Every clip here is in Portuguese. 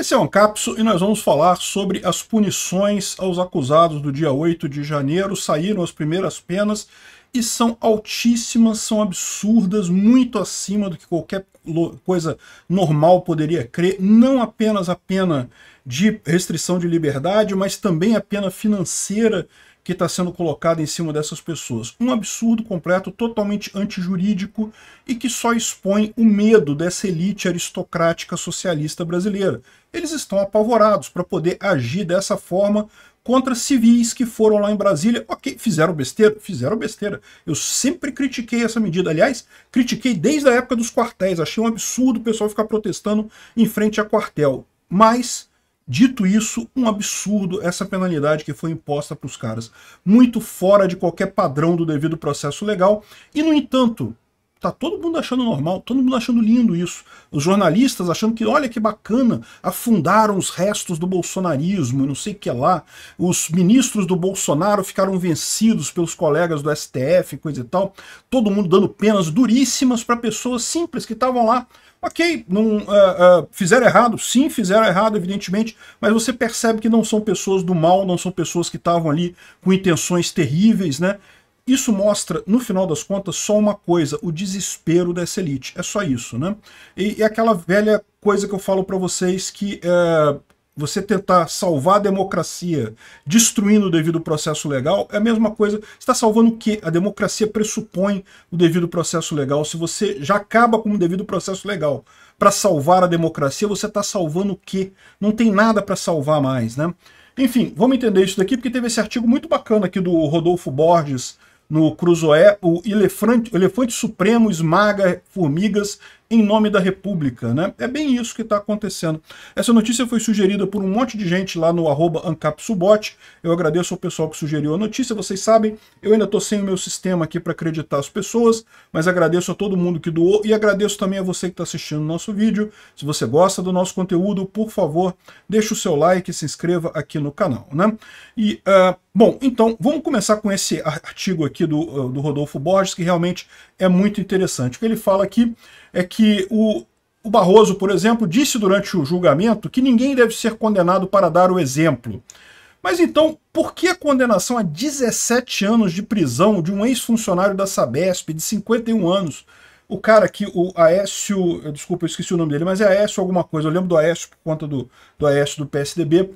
Esse é o Ancapso e nós vamos falar sobre as punições aos acusados do dia 8 de janeiro. Saíram as primeiras penas e são altíssimas, são absurdas, muito acima do que qualquer coisa normal poderia crer. Não apenas a pena de restrição de liberdade, mas também a pena financeira que está sendo colocado em cima dessas pessoas. Um absurdo completo, totalmente antijurídico e que só expõe o medo dessa elite aristocrática socialista brasileira. Eles estão apavorados para poder agir dessa forma contra civis que foram lá em Brasília. Ok, fizeram besteira? Fizeram besteira. Eu sempre critiquei essa medida. Aliás, critiquei desde a época dos quartéis. Achei um absurdo o pessoal ficar protestando em frente a quartel. Mas Dito isso, um absurdo essa penalidade que foi imposta para os caras, muito fora de qualquer padrão do devido processo legal, e no entanto, Tá todo mundo achando normal, todo mundo achando lindo isso. Os jornalistas achando que, olha que bacana, afundaram os restos do bolsonarismo, não sei o que lá. Os ministros do Bolsonaro ficaram vencidos pelos colegas do STF, coisa e tal. Todo mundo dando penas duríssimas para pessoas simples que estavam lá. Ok, não, uh, uh, fizeram errado, sim, fizeram errado, evidentemente, mas você percebe que não são pessoas do mal, não são pessoas que estavam ali com intenções terríveis, né? Isso mostra, no final das contas, só uma coisa, o desespero dessa elite. É só isso, né? E, e aquela velha coisa que eu falo para vocês que é, você tentar salvar a democracia destruindo o devido processo legal é a mesma coisa. Você está salvando o quê? A democracia pressupõe o devido processo legal. Se você já acaba com o devido processo legal para salvar a democracia, você está salvando o quê? Não tem nada para salvar mais, né? Enfim, vamos entender isso daqui, porque teve esse artigo muito bacana aqui do Rodolfo Borges, no Cruzoé, o elefante, o elefante supremo esmaga formigas em nome da República, né? É bem isso que está acontecendo. Essa notícia foi sugerida por um monte de gente lá no arroba AncapSubot. Eu agradeço ao pessoal que sugeriu a notícia. Vocês sabem, eu ainda estou sem o meu sistema aqui para acreditar as pessoas, mas agradeço a todo mundo que doou e agradeço também a você que está assistindo o nosso vídeo. Se você gosta do nosso conteúdo, por favor, deixe o seu like e se inscreva aqui no canal, né? E, uh, bom, então, vamos começar com esse artigo aqui do, uh, do Rodolfo Borges, que realmente é muito interessante. ele fala aqui é que o, o Barroso, por exemplo, disse durante o julgamento que ninguém deve ser condenado para dar o exemplo. Mas então, por que a condenação a 17 anos de prisão de um ex-funcionário da Sabesp de 51 anos? O cara que, o Aécio, desculpa, eu esqueci o nome dele, mas é Aécio alguma coisa, eu lembro do Aécio por conta do, do Aécio do PSDB,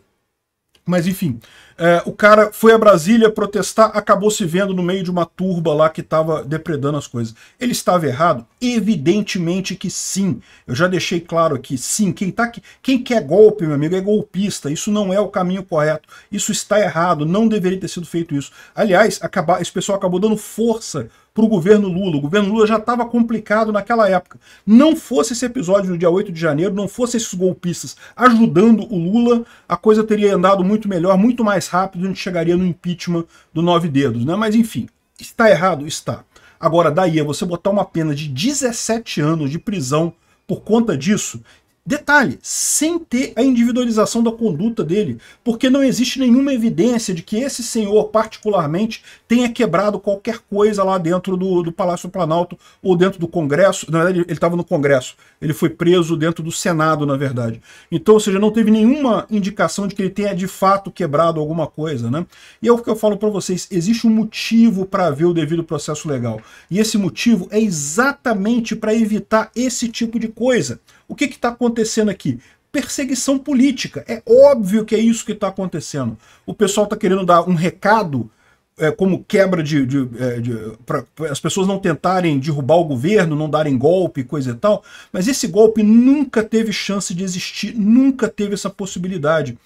mas enfim, é, o cara foi a Brasília protestar, acabou se vendo no meio de uma turba lá que estava depredando as coisas. Ele estava errado? Evidentemente que sim. Eu já deixei claro aqui, sim, quem, tá aqui, quem quer golpe, meu amigo, é golpista. Isso não é o caminho correto. Isso está errado, não deveria ter sido feito isso. Aliás, acabar, esse pessoal acabou dando força para o governo Lula. O governo Lula já estava complicado naquela época. Não fosse esse episódio no dia 8 de janeiro, não fosse esses golpistas ajudando o Lula, a coisa teria andado muito melhor, muito mais rápido, a gente chegaria no impeachment do Nove Dedos. Né? Mas enfim, está errado? Está. Agora, daí é você botar uma pena de 17 anos de prisão por conta disso, Detalhe, sem ter a individualização da conduta dele, porque não existe nenhuma evidência de que esse senhor, particularmente, tenha quebrado qualquer coisa lá dentro do, do Palácio do Planalto ou dentro do Congresso. Na verdade, ele estava no Congresso, ele foi preso dentro do Senado, na verdade. Então, ou seja, não teve nenhuma indicação de que ele tenha de fato quebrado alguma coisa, né? E é o que eu falo para vocês: existe um motivo para ver o devido processo legal. E esse motivo é exatamente para evitar esse tipo de coisa. O que está acontecendo aqui? Perseguição política. É óbvio que é isso que está acontecendo. O pessoal está querendo dar um recado é, como quebra de. de, é, de para as pessoas não tentarem derrubar o governo, não darem golpe, coisa e tal. Mas esse golpe nunca teve chance de existir, nunca teve essa possibilidade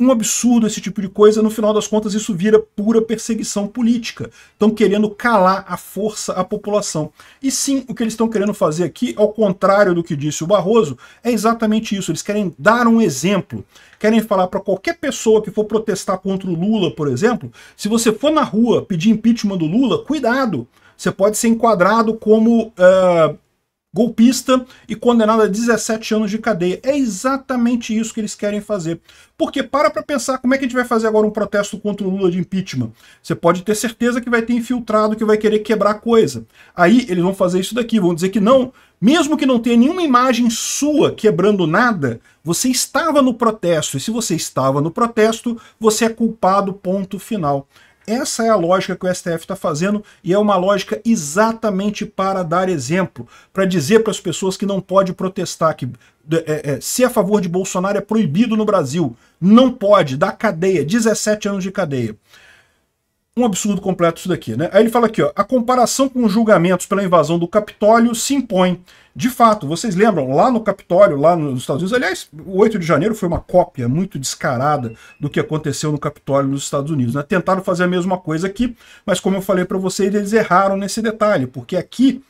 um absurdo esse tipo de coisa, no final das contas isso vira pura perseguição política. Estão querendo calar a força a população. E sim, o que eles estão querendo fazer aqui, ao contrário do que disse o Barroso, é exatamente isso. Eles querem dar um exemplo. Querem falar para qualquer pessoa que for protestar contra o Lula, por exemplo, se você for na rua pedir impeachment do Lula, cuidado! Você pode ser enquadrado como uh, golpista e condenado a 17 anos de cadeia. É exatamente isso que eles querem fazer. Porque para para pensar como é que a gente vai fazer agora um protesto contra o Lula de impeachment. Você pode ter certeza que vai ter infiltrado que vai querer quebrar coisa. Aí eles vão fazer isso daqui, vão dizer que não, mesmo que não tenha nenhuma imagem sua quebrando nada, você estava no protesto. E se você estava no protesto, você é culpado, ponto final. Essa é a lógica que o STF está fazendo e é uma lógica exatamente para dar exemplo, para dizer para as pessoas que não pode protestar, que é, é, ser a favor de Bolsonaro é proibido no Brasil. Não pode, dá cadeia, 17 anos de cadeia um absurdo completo isso daqui, né? Aí ele fala aqui, ó, a comparação com os julgamentos pela invasão do Capitólio se impõe. De fato, vocês lembram, lá no Capitólio, lá nos Estados Unidos, aliás, o 8 de janeiro foi uma cópia muito descarada do que aconteceu no Capitólio nos Estados Unidos, né? Tentaram fazer a mesma coisa aqui, mas como eu falei para vocês, eles erraram nesse detalhe, porque aqui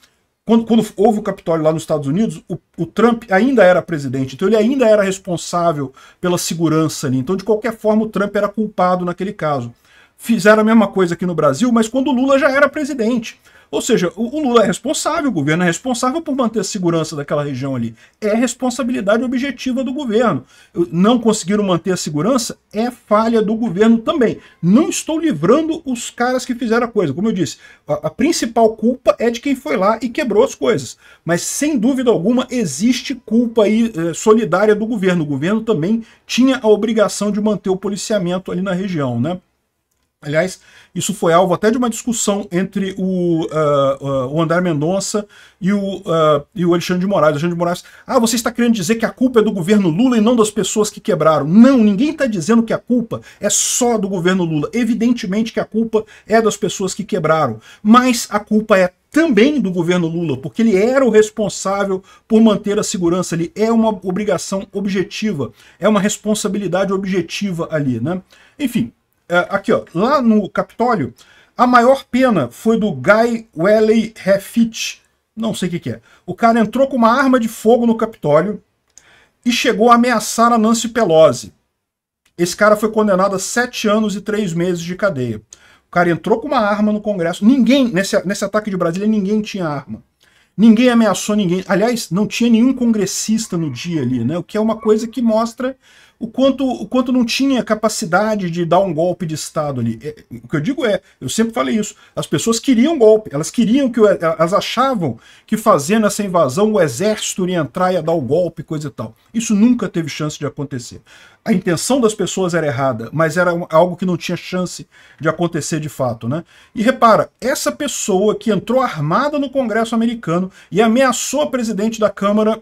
quando, quando, houve o Capitólio lá nos Estados Unidos, o, o, Trump ainda era presidente, então ele ainda era responsável pela segurança ali. Então, de qualquer forma, o Trump era culpado naquele caso fizeram a mesma coisa aqui no Brasil, mas quando o Lula já era presidente. Ou seja, o, Lula é responsável, o governo é responsável por manter a segurança daquela região ali. É responsabilidade objetiva do governo. Não conseguiram manter a segurança é falha do governo também. Não estou livrando os caras que fizeram a coisa. Como eu disse, a, a principal culpa é de quem foi lá e quebrou as coisas. Mas sem dúvida alguma existe culpa aí, eh, solidária do governo. O governo também tinha a obrigação de manter o policiamento ali na região, né? Aliás, isso foi alvo até de uma discussão entre o, uh, uh, o André Mendonça e o, uh, e o Alexandre de Moraes. Alexandre de Moraes, ah, você está querendo dizer que a culpa é do governo Lula e não das pessoas que quebraram. Não, ninguém está dizendo que a culpa é só do governo Lula. Evidentemente que a culpa é das pessoas que quebraram. Mas a culpa é também do governo Lula, porque ele era o responsável por manter a segurança ali. É uma obrigação objetiva, é uma responsabilidade objetiva ali, né? Enfim, é, aqui, ó, lá no Capitólio, a maior pena foi do Guy Welley Refit. Não sei o que, que é. O cara entrou com uma arma de fogo no Capitólio e chegou a ameaçar a Nancy Pelosi. Esse cara foi condenado a sete anos e três meses de cadeia. O cara entrou com uma arma no Congresso. Ninguém, nesse, nesse ataque de Brasília, ninguém tinha arma. Ninguém ameaçou ninguém. Aliás, não tinha nenhum congressista no dia ali, né? O que é uma coisa que mostra o quanto, o quanto não tinha capacidade de dar um golpe de Estado ali. É, o que eu digo é, eu sempre falei isso, as pessoas queriam golpe, elas queriam que, é, elas achavam que fazendo essa invasão o exército iria entrar e ia dar o golpe, coisa e tal. Isso nunca teve chance de acontecer a intenção das pessoas era errada, mas era algo que não tinha chance de acontecer de fato. Né? E repara, essa pessoa que entrou armada no Congresso americano e ameaçou a presidente da Câmara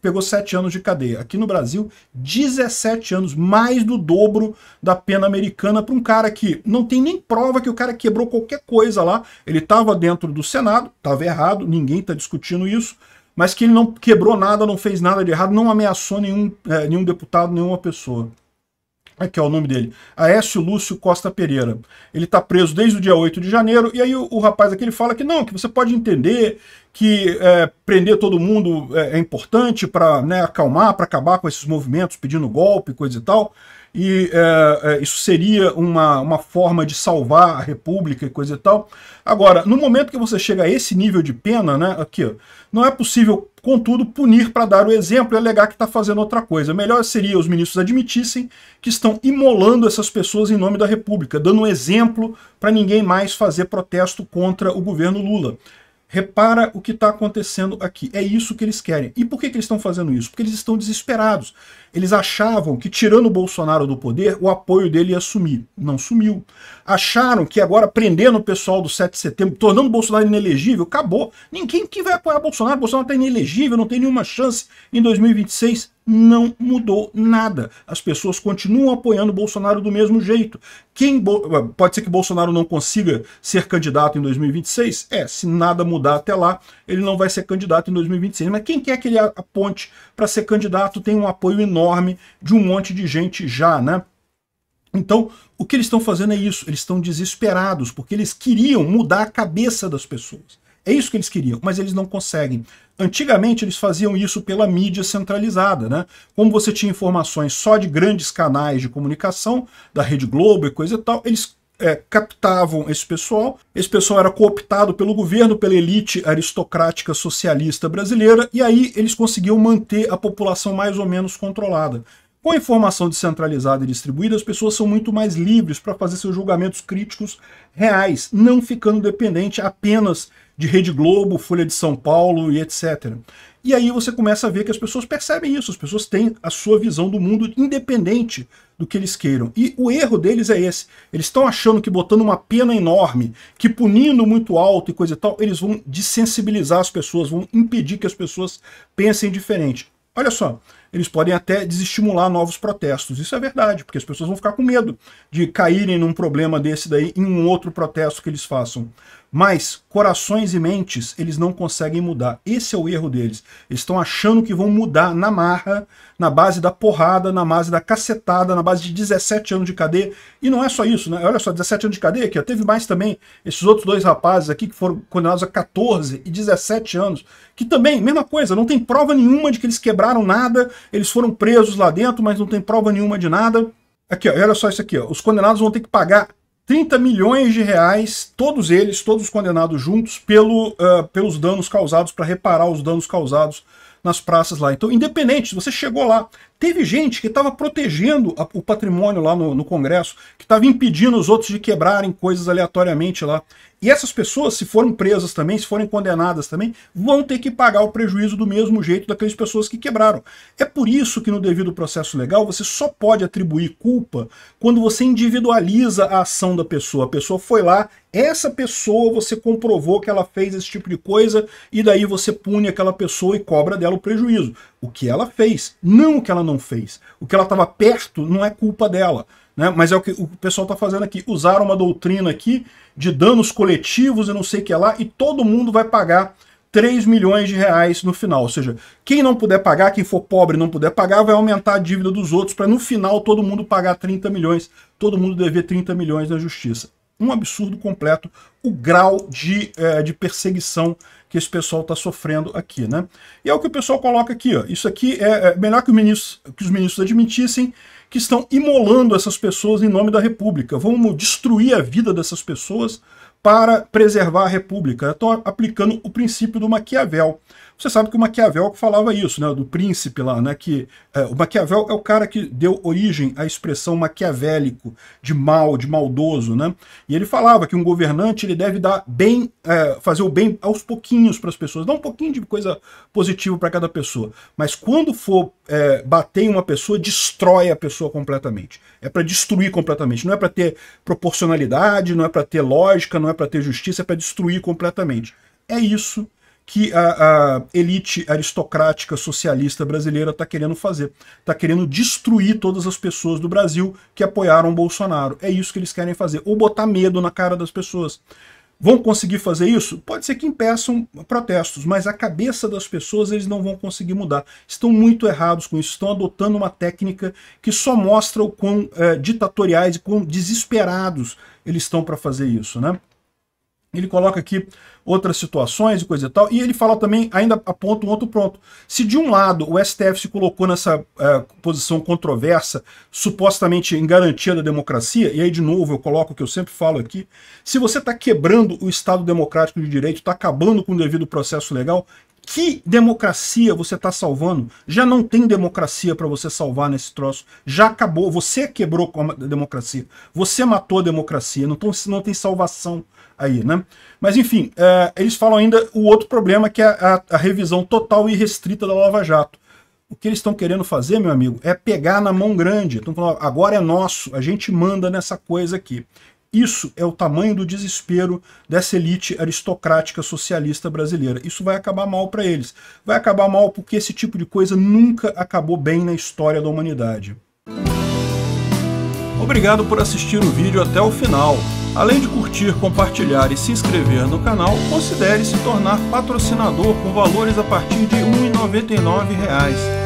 pegou 7 anos de cadeia. Aqui no Brasil, 17 anos, mais do dobro da pena americana para um cara que não tem nem prova que o cara quebrou qualquer coisa lá. Ele estava dentro do Senado, estava errado, ninguém está discutindo isso, mas que ele não quebrou nada, não fez nada de errado, não ameaçou nenhum, é, nenhum deputado, nenhuma pessoa. Aqui é o nome dele, Aécio Lúcio Costa Pereira. Ele está preso desde o dia 8 de janeiro, e aí o, o, rapaz aqui ele fala que não, que você pode entender que é, prender todo mundo é, é importante para né, acalmar, para acabar com esses movimentos, pedindo golpe, coisa e tal e é, é, isso seria uma, uma forma de salvar a república e coisa e tal. Agora, no momento que você chega a esse nível de pena, né, aqui, não é possível, contudo, punir para dar o exemplo e alegar que está fazendo outra coisa. Melhor seria os ministros admitissem que estão imolando essas pessoas em nome da república, dando um exemplo para ninguém mais fazer protesto contra o governo Lula. Repara o que está acontecendo aqui. É isso que eles querem. E por que, que eles estão fazendo isso? Porque eles estão desesperados. Eles achavam que, tirando o Bolsonaro do poder, o apoio dele ia sumir. Não sumiu. Acharam que agora, prendendo o pessoal do 7 de setembro, tornando o Bolsonaro inelegível, acabou. Ninguém que vai apoiar Bolsonaro. Bolsonaro está inelegível, não tem nenhuma chance em 2026 não mudou nada. As pessoas continuam apoiando Bolsonaro do mesmo jeito. Quem pode ser que Bolsonaro não consiga ser candidato em 2026? É, se nada mudar até lá, ele não vai ser candidato em 2026. Mas quem quer que ele aponte para ser candidato tem um apoio enorme de um monte de gente já, né? Então, o que eles estão fazendo é isso, eles estão desesperados, porque eles queriam mudar a cabeça das pessoas. É isso que eles queriam, mas eles não conseguem. Antigamente eles faziam isso pela mídia centralizada, né? Como você tinha informações só de grandes canais de comunicação, da Rede Globo e coisa e tal, eles é, captavam esse pessoal. Esse pessoal era cooptado pelo governo, pela elite aristocrática socialista brasileira, e aí eles conseguiam manter a população mais ou menos controlada. Com a informação descentralizada e distribuída, as pessoas são muito mais livres para fazer seus julgamentos críticos reais, não ficando dependente apenas de Rede Globo, Folha de São Paulo e etc. E aí você começa a ver que as pessoas percebem isso, as pessoas têm a sua visão do mundo independente do que eles queiram. E o erro deles é esse. Eles estão achando que botando uma pena enorme, que punindo muito alto e coisa e tal, eles vão desensibilizar as pessoas, vão impedir que as pessoas pensem diferente. Olha só, eles podem até desestimular novos protestos. Isso é verdade, porque as pessoas vão ficar com medo de caírem num problema desse daí em um outro protesto que eles façam. Mas corações e mentes, eles não conseguem mudar. Esse é o erro deles. Eles estão achando que vão mudar na marra, na base da porrada, na base da cacetada, na base de 17 anos de cadeia. E não é só isso, né? Olha só, 17 anos de cadeia aqui. Ó. Teve mais também esses outros dois rapazes aqui que foram condenados a 14 e 17 anos. Que também, mesma coisa, não tem prova nenhuma de que eles quebraram nada. Eles foram presos lá dentro, mas não tem prova nenhuma de nada. Aqui, ó, olha só isso aqui. Ó. Os condenados vão ter que pagar 30 milhões de reais, todos eles, todos condenados juntos, pelo, uh, pelos danos causados, para reparar os danos causados nas praças lá. Então, independente, você chegou lá, teve gente que estava protegendo a, o patrimônio lá no, no Congresso, que estava impedindo os outros de quebrarem coisas aleatoriamente lá. E essas pessoas, se forem presas também, se forem condenadas também, vão ter que pagar o prejuízo do mesmo jeito daquelas pessoas que quebraram. É por isso que no devido processo legal você só pode atribuir culpa quando você individualiza a ação da pessoa. A pessoa foi lá essa pessoa você comprovou que ela fez esse tipo de coisa e daí você pune aquela pessoa e cobra dela o prejuízo. O que ela fez, não o que ela não fez. O que ela estava perto não é culpa dela. Né? Mas é o que o pessoal está fazendo aqui. Usaram uma doutrina aqui de danos coletivos e não sei o que lá, e todo mundo vai pagar 3 milhões de reais no final. Ou seja, quem não puder pagar, quem for pobre não puder pagar, vai aumentar a dívida dos outros para no final todo mundo pagar 30 milhões, todo mundo dever 30 milhões na justiça um absurdo completo o grau de, é, de perseguição que esse pessoal está sofrendo aqui, né? E é o que o pessoal coloca aqui, ó. Isso aqui é, é melhor que, ministro, que os ministros admitissem que estão imolando essas pessoas em nome da República. Vamos destruir a vida dessas pessoas para preservar a República. Estão aplicando o princípio do Maquiavel. Você sabe que o Maquiavel falava isso, né, do príncipe lá, né, que é, o Maquiavel é o cara que deu origem à expressão maquiavélico, de mal, de maldoso, né? E ele falava que um governante ele deve dar bem, é, fazer o bem aos pouquinhos para as pessoas, dar um pouquinho de coisa positiva para cada pessoa, mas quando for é, bater em uma pessoa, destrói a pessoa completamente. É para destruir completamente, não é para ter proporcionalidade, não é para ter lógica, não é para ter justiça, é para destruir completamente. É isso que a, a elite aristocrática socialista brasileira está querendo fazer. Está querendo destruir todas as pessoas do Brasil que apoiaram o Bolsonaro. É isso que eles querem fazer. Ou botar medo na cara das pessoas. Vão conseguir fazer isso? Pode ser que impeçam protestos, mas a cabeça das pessoas eles não vão conseguir mudar. Estão muito errados com isso, estão adotando uma técnica que só mostra o quão é, ditatoriais e quão desesperados eles estão para fazer isso. Né? Ele coloca aqui outras situações e coisa e tal. E ele fala também, ainda aponta um outro ponto. Se de um lado o STF se colocou nessa é, posição controversa, supostamente em garantia da democracia, e aí de novo eu coloco o que eu sempre falo aqui, se você está quebrando o Estado democrático de direito, está acabando com o devido processo legal, que democracia você está salvando? Já não tem democracia para você salvar nesse troço. Já acabou. Você quebrou com a democracia. Você matou a democracia. Não, não tem salvação aí, né? Mas enfim, é, eles falam ainda o outro problema que é a, a revisão total e restrita da Lava Jato. O que eles estão querendo fazer, meu amigo, é pegar na mão grande. Estão falando, agora é nosso, a gente manda nessa coisa aqui. Isso é o tamanho do desespero dessa elite aristocrática socialista brasileira. Isso vai acabar mal para eles. Vai acabar mal porque esse tipo de coisa nunca acabou bem na história da humanidade. Obrigado por assistir o vídeo até o final. Além de curtir, compartilhar e se inscrever no canal, considere se tornar patrocinador com valores a partir de R$ 1,99